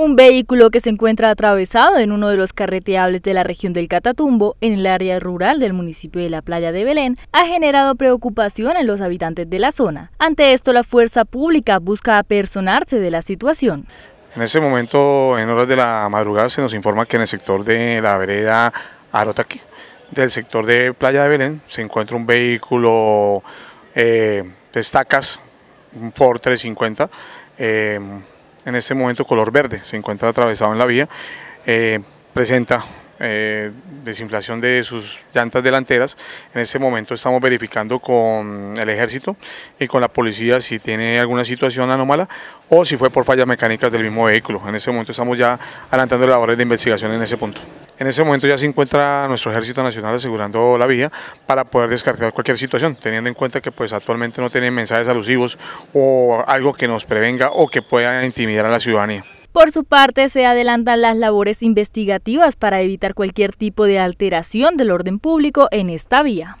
Un vehículo que se encuentra atravesado en uno de los carreteables de la región del Catatumbo, en el área rural del municipio de la Playa de Belén, ha generado preocupación en los habitantes de la zona. Ante esto, la fuerza pública busca apersonarse de la situación. En ese momento, en horas de la madrugada, se nos informa que en el sector de la vereda Arotaqui, del sector de Playa de Belén, se encuentra un vehículo eh, de estacas, un 350, en ese momento color verde, se encuentra atravesado en la vía, eh, presenta eh, desinflación de sus llantas delanteras. En ese momento estamos verificando con el ejército y con la policía si tiene alguna situación anómala o si fue por fallas mecánicas del mismo vehículo. En ese momento estamos ya adelantando labores de investigación en ese punto. En ese momento ya se encuentra nuestro Ejército Nacional asegurando la vía para poder descartar cualquier situación, teniendo en cuenta que pues actualmente no tienen mensajes alusivos o algo que nos prevenga o que pueda intimidar a la ciudadanía. Por su parte, se adelantan las labores investigativas para evitar cualquier tipo de alteración del orden público en esta vía.